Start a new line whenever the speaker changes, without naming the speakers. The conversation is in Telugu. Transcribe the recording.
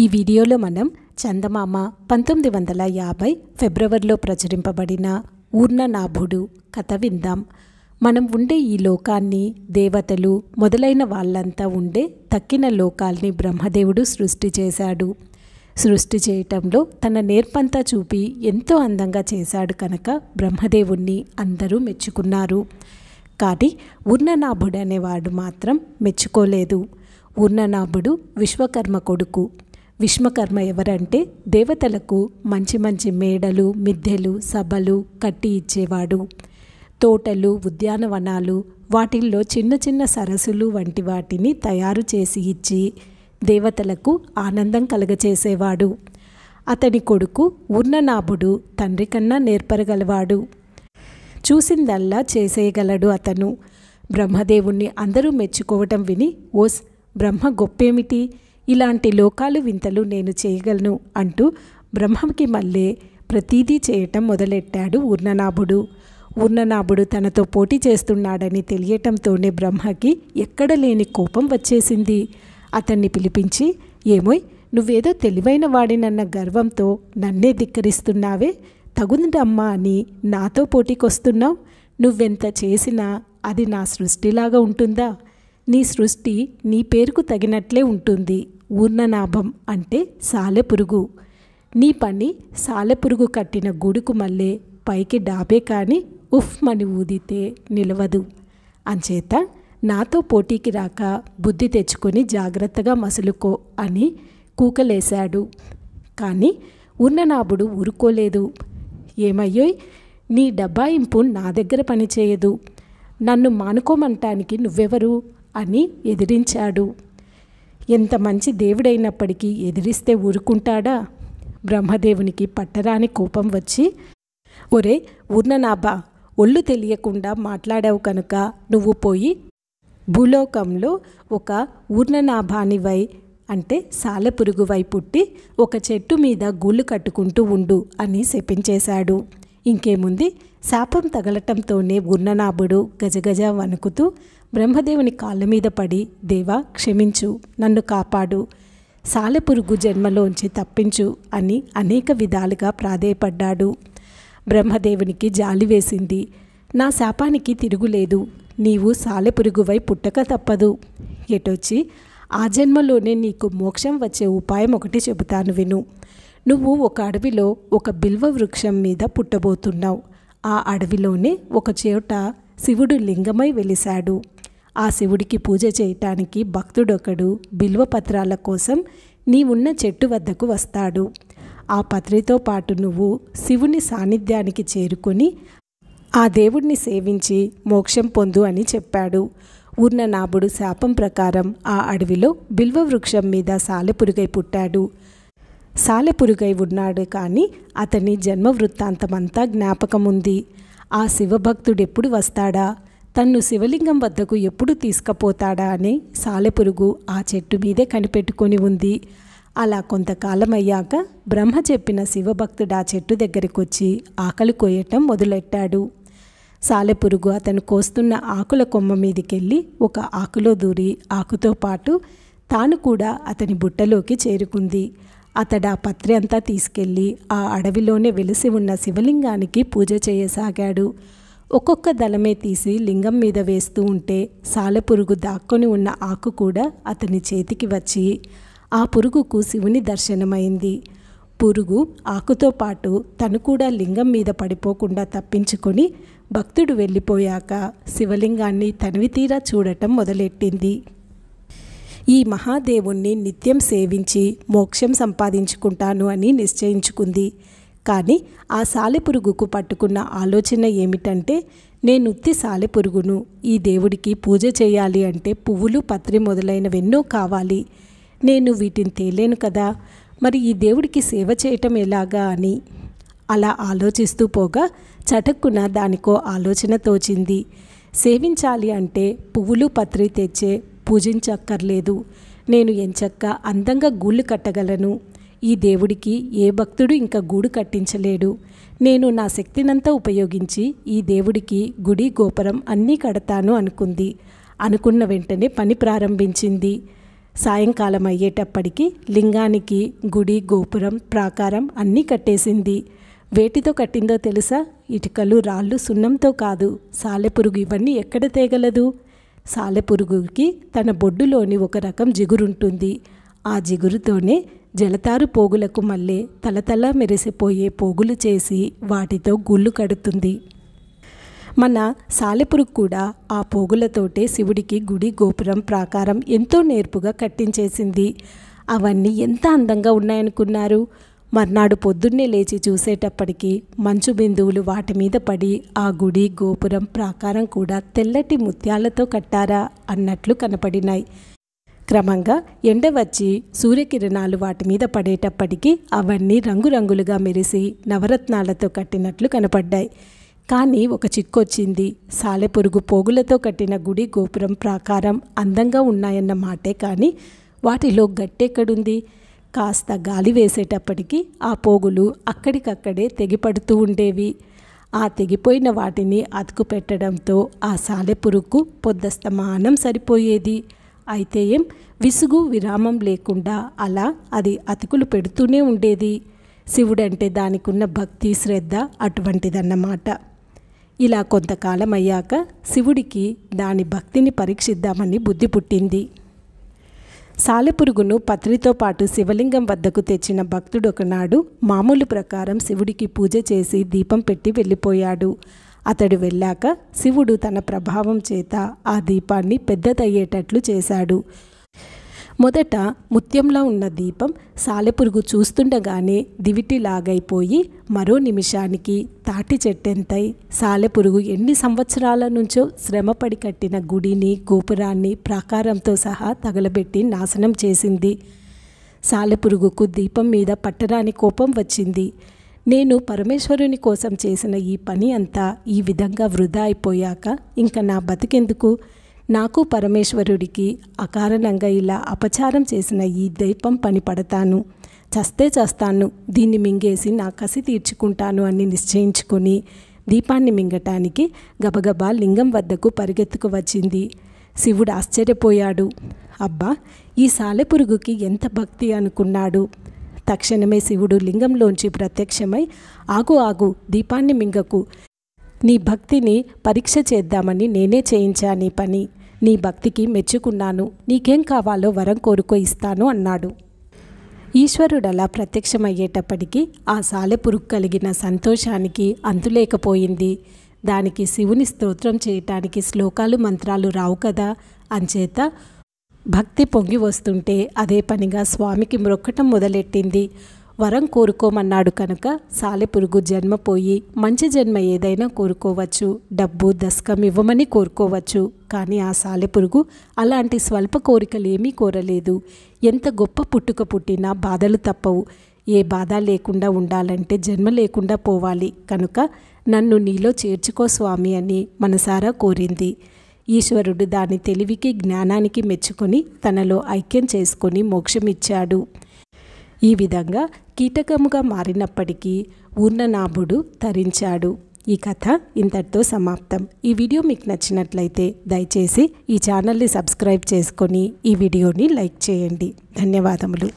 ఈ వీడియోలో మనం చందమామ పంతొమ్మిది వందల యాభై ఫిబ్రవరిలో ప్రచురింపబడిన ఊర్ణ నాభుడు కథ విందాం మనం ఉండే ఈ లోకాన్ని దేవతలు మొదలైన వాళ్ళంతా ఉండే తక్కిన లోకాల్ని బ్రహ్మదేవుడు సృష్టి చేశాడు సృష్టి చేయటంలో తన నేర్పంతా చూపి ఎంతో అందంగా చేశాడు కనుక బ్రహ్మదేవుణ్ణి అందరూ మెచ్చుకున్నారు కానీ ఊర్ణనాభుడు అనేవాడు మాత్రం మెచ్చుకోలేదు ఊర్ణనాభుడు విశ్వకర్మ కొడుకు విశ్వకర్మ ఎవరంటే దేవతలకు మంచి మంచి మేడలు మిద్దెలు సభలు కట్టి ఇచ్చేవాడు తోటలు ఉద్యానవనాలు వాటిల్లో చిన్న చిన్న సరస్సులు వంటి వాటిని తయారు చేసి ఇచ్చి దేవతలకు ఆనందం కలగచేసేవాడు అతని కొడుకు ఉన్ననాభుడు తండ్రి కన్నా నేర్పరగలవాడు చూసిందల్లా చేసేయగలడు అతను బ్రహ్మదేవుణ్ణి అందరూ మెచ్చుకోవటం విని ఓస్ బ్రహ్మ గొప్పేమిటి ఇలాంటి లోకాలు వింతలు నేను చేయగలను అంటూ బ్రహ్మకి మళ్ళీ ప్రతీదీ చేయటం మొదలెట్టాడు ఉర్ణనాభుడు ఉర్ణనాభుడు తనతో పోటీ చేస్తున్నాడని తెలియటంతోనే బ్రహ్మకి ఎక్కడ లేని కోపం వచ్చేసింది అతన్ని పిలిపించి ఏమోయ్ నువ్వేదో తెలివైన వాడినన్న గర్వంతో నన్నే ధిక్కరిస్తున్నావే తగుందమ్మా అని నాతో పోటీకొస్తున్నావు నువ్వెంత చేసినా అది నా సృష్టిలాగా ఉంటుందా నీ సృష్టి నీ పేరుకు తగినట్లే ఉంటుంది ఊర్ణనాభం అంటే సాలెపురుగు నీ పని సాలెపురుగు కట్టిన గూడుకు మళ్ళే పైకి డాబే కానీ ఉఫ్ మని ఊదితే నిలవదు అంచేత నాతో పోటీకి రాక బుద్ధి తెచ్చుకొని జాగ్రత్తగా మసులుకో అని కూకలేశాడు కానీ ఉన్ననాభుడు ఊరుకోలేదు ఏమయ్యోయ్ నీ డబ్బాయింపు నా దగ్గర పనిచేయదు నన్ను మానుకోమంటానికి నువ్వెవరు అని ఎదిరించాడు ఎంత మంచి దేవుడైనప్పటికీ ఎదిరిస్తే ఊరుకుంటాడా బ్రహ్మదేవునికి పట్టరాని కోపం వచ్చి ఒరే ఉర్ననాభా ఒళ్ళు తెలియకుండా మాట్లాడావు కనుక నువ్వు పోయి భూలోకంలో ఒక ఊర్ణనాభానివై అంటే సాలెపురుగువై పుట్టి ఒక చెట్టు మీద గూళ్ళు కట్టుకుంటూ ఉండు అని శపించేశాడు ఇంకేముంది శాపం తగలటంతోనే గుర్ణనాభుడు గజగజ వణుకుతూ బ్రహ్మదేవుని కాళ్ళ మీద పడి దేవా క్షమించు నన్ను కాపాడు సాలెపురుగు జన్మలోంచి తప్పించు అని అనేక విధాలుగా ప్రాధేయపడ్డాడు బ్రహ్మదేవునికి జాలి వేసింది నా శాపానికి తిరుగులేదు నీవు సాలెపురుగువై పుట్టక తప్పదు ఎటొచ్చి ఆ జన్మలోనే నీకు మోక్షం వచ్చే ఉపాయం ఒకటి చెబుతాను విను నువ్వు ఒక అడవిలో ఒక బిల్వ వృక్షం మీద పుట్టబోతున్నావు ఆ అడవిలోనే ఒక చోట శివుడు లింగమై వెలిశాడు ఆ శివుడికి పూజ చేయటానికి భక్తుడొకడు బిల్వ పత్రాల కోసం నీవున్న చెట్టు వద్దకు వస్తాడు ఆ పత్రితో పాటు నువ్వు శివుని సాన్నిధ్యానికి చేరుకొని ఆ దేవుడిని సేవించి మోక్షం పొందు అని చెప్పాడు నాభుడు శాపం ప్రకారం ఆ అడవిలో బిల్వ వృక్షం మీద సాలెపురుగై పుట్టాడు సాలెపురుగై ఉన్నాడు కానీ అతని జన్మ వృత్తాంతమంతా జ్ఞాపకముంది ఆ శివభక్తుడెప్పుడు వస్తాడా తన్ను శివలింగం వద్దకు ఎప్పుడు తీసుకుపోతాడా అని సాలెపురుగు ఆ చెట్టు మీదే కనిపెట్టుకొని ఉంది అలా కొంతకాలం అయ్యాక బ్రహ్మ చెప్పిన శివభక్తుడు ఆ చెట్టు దగ్గరికి వచ్చి ఆకలి కోయటం మొదలెట్టాడు సాలెపురుగు అతను కోస్తున్న ఆకుల కొమ్మ మీదకి వెళ్ళి ఒక ఆకులో దూరి ఆకుతో పాటు తాను కూడా అతని బుట్టలోకి చేరుకుంది అతడు ఆ పత్రి అంతా తీసుకెళ్ళి ఆ అడవిలోనే వెలిసి ఉన్న శివలింగానికి పూజ చేయసాగాడు ఒక్కొక్క దళమే తీసి లింగం మీద వేస్తూ ఉంటే పురుగు దాక్కొని ఉన్న ఆకు కూడా అతని చేతికి వచ్చి ఆ పురుగుకు శివుని దర్శనమైంది పురుగు ఆకుతో పాటు తను కూడా లింగం మీద పడిపోకుండా తప్పించుకొని భక్తుడు వెళ్ళిపోయాక శివలింగాన్ని తనివితీరా చూడటం మొదలెట్టింది ఈ మహాదేవుణ్ణి నిత్యం సేవించి మోక్షం సంపాదించుకుంటాను అని నిశ్చయించుకుంది కానీ ఆ సాలెపురుగుకు పట్టుకున్న ఆలోచన ఏమిటంటే నేనుత్తి సాలెపురుగును ఈ దేవుడికి పూజ చేయాలి అంటే పువ్వులు పత్రి మొదలైనవెన్నో కావాలి నేను వీటిని తేలేను కదా మరి ఈ దేవుడికి సేవ చేయటం ఎలాగా అని అలా ఆలోచిస్తూ పోగా చటక్కున దానికో ఆలోచన తోచింది సేవించాలి అంటే పువ్వులు పత్రి తెచ్చే పూజించక్కర్లేదు నేను ఎంచక్క అందంగా గూళ్ళు కట్టగలను ఈ దేవుడికి ఏ భక్తుడు ఇంకా గూడు కట్టించలేడు నేను నా శక్తినంతా ఉపయోగించి ఈ దేవుడికి గుడి గోపురం అన్నీ కడతాను అనుకుంది అనుకున్న వెంటనే పని ప్రారంభించింది సాయంకాలం అయ్యేటప్పటికి లింగానికి గుడి గోపురం ప్రాకారం అన్నీ కట్టేసింది వేటితో కట్టిందో తెలుసా ఇటుకలు రాళ్ళు సున్నంతో కాదు సాలెపురుగు ఇవన్నీ ఎక్కడ తేగలదు సాలెపురుగుకి తన బొడ్డులోని ఒక రకం జిగురుంటుంది ఆ జిగురుతోనే జలతారు పోగులకు మళ్ళీ తలతల మెరిసిపోయే పోగులు చేసి వాటితో గుళ్ళు కడుతుంది మన సాలెపురుగు కూడా ఆ పోగులతోటే శివుడికి గుడి గోపురం ప్రాకారం ఎంతో నేర్పుగా కట్టించేసింది అవన్నీ ఎంత అందంగా ఉన్నాయనుకున్నారు మర్నాడు పొద్దున్నే లేచి చూసేటప్పటికీ మంచు బిందువులు వాటి మీద పడి ఆ గుడి గోపురం ప్రాకారం కూడా తెల్లటి ముత్యాలతో కట్టారా అన్నట్లు కనపడినాయి క్రమంగా ఎండ వచ్చి సూర్యకిరణాలు వాటి మీద పడేటప్పటికీ అవన్నీ రంగురంగులుగా మెరిసి నవరత్నాలతో కట్టినట్లు కనపడ్డాయి కానీ ఒక చిక్కొచ్చింది సాలెపురుగు పోగులతో కట్టిన గుడి గోపురం ప్రాకారం అందంగా ఉన్నాయన్న మాటే కానీ వాటిలో గట్టెక్కడుంది కాస్త గాలి వేసేటప్పటికీ ఆ పోగులు అక్కడికక్కడే తెగిపడుతూ ఉండేవి ఆ తెగిపోయిన వాటిని అతుకు పెట్టడంతో ఆ సాలెపురుకు పొద్దస్తమానం సరిపోయేది అయితే ఏం విసుగు విరామం లేకుండా అలా అది అతుకులు పెడుతూనే ఉండేది శివుడంటే దానికున్న భక్తి శ్రద్ధ అటువంటిదన్నమాట ఇలా కొంతకాలం అయ్యాక శివుడికి దాని భక్తిని పరీక్షిద్దామని బుద్ధి పుట్టింది సాలెపురుగును పత్రితో పాటు శివలింగం వద్దకు తెచ్చిన భక్తుడు ఒకనాడు మామూలు ప్రకారం శివుడికి పూజ చేసి దీపం పెట్టి వెళ్ళిపోయాడు అతడు వెళ్ళాక శివుడు తన ప్రభావం చేత ఆ దీపాన్ని పెద్దదయ్యేటట్లు చేశాడు మొదట ముత్యంలో ఉన్న దీపం సాలెపురుగు చూస్తుండగానే దివిటిలాగైపోయి లాగైపోయి మరో నిమిషానికి తాటి చెట్టెంతై సాలెపురుగు ఎన్ని సంవత్సరాల నుంచో శ్రమపడి కట్టిన గుడిని గోపురాన్ని ప్రాకారంతో సహా తగలబెట్టి నాశనం చేసింది సాలెపురుగుకు దీపం మీద పట్టరాని కోపం వచ్చింది నేను పరమేశ్వరుని కోసం చేసిన ఈ పని అంతా ఈ విధంగా వృధా అయిపోయాక ఇంకా నా బతికెందుకు నాకు పరమేశ్వరుడికి అకారణంగా ఇలా అపచారం చేసిన ఈ దైపం పని పడతాను చస్తే చస్తాను దీన్ని మింగేసి నా కసి తీర్చుకుంటాను అని నిశ్చయించుకొని దీపాన్ని మింగటానికి గబగబా లింగం వద్దకు పరిగెత్తుకు వచ్చింది శివుడు ఆశ్చర్యపోయాడు అబ్బా ఈ సాలెపురుగుకి ఎంత భక్తి అనుకున్నాడు తక్షణమే శివుడు లింగంలోంచి ప్రత్యక్షమై ఆగు ఆగు దీపాన్ని మింగకు నీ భక్తిని పరీక్ష చేద్దామని నేనే చేయించా నీ పని నీ భక్తికి మెచ్చుకున్నాను నీకేం కావాలో వరం కోరుకో ఇస్తాను అన్నాడు ఈశ్వరుడు అలా ప్రత్యక్షమయ్యేటప్పటికీ ఆ సాలెపురుగు కలిగిన సంతోషానికి అంతులేకపోయింది దానికి శివుని స్తోత్రం చేయటానికి శ్లోకాలు మంత్రాలు రావు కదా అంచేత భక్తి పొంగి వస్తుంటే అదే పనిగా స్వామికి మ్రొక్కటం మొదలెట్టింది వరం కోరుకోమన్నాడు కనుక సాలెపురుగు జన్మ పోయి మంచి జన్మ ఏదైనా కోరుకోవచ్చు డబ్బు దశకం ఇవ్వమని కోరుకోవచ్చు కానీ ఆ సాలెపురుగు అలాంటి స్వల్ప కోరికలేమీ కోరలేదు ఎంత గొప్ప పుట్టుక పుట్టినా బాధలు తప్పవు ఏ బాధ లేకుండా ఉండాలంటే జన్మ లేకుండా పోవాలి కనుక నన్ను నీలో చేర్చుకో స్వామి అని మనసారా కోరింది ఈశ్వరుడు దాని తెలివికి జ్ఞానానికి మెచ్చుకొని తనలో ఐక్యం చేసుకొని మోక్షమిచ్చాడు ఈ విధంగా కీటకముగా మారినప్పటికీ ఊర్ణనాభుడు తరించాడు ఈ కథ ఇంతటితో సమాప్తం ఈ వీడియో మీకు నచ్చినట్లయితే దయచేసి ఈ ఛానల్ని సబ్స్క్రైబ్ చేసుకొని ఈ వీడియోని లైక్ చేయండి ధన్యవాదములు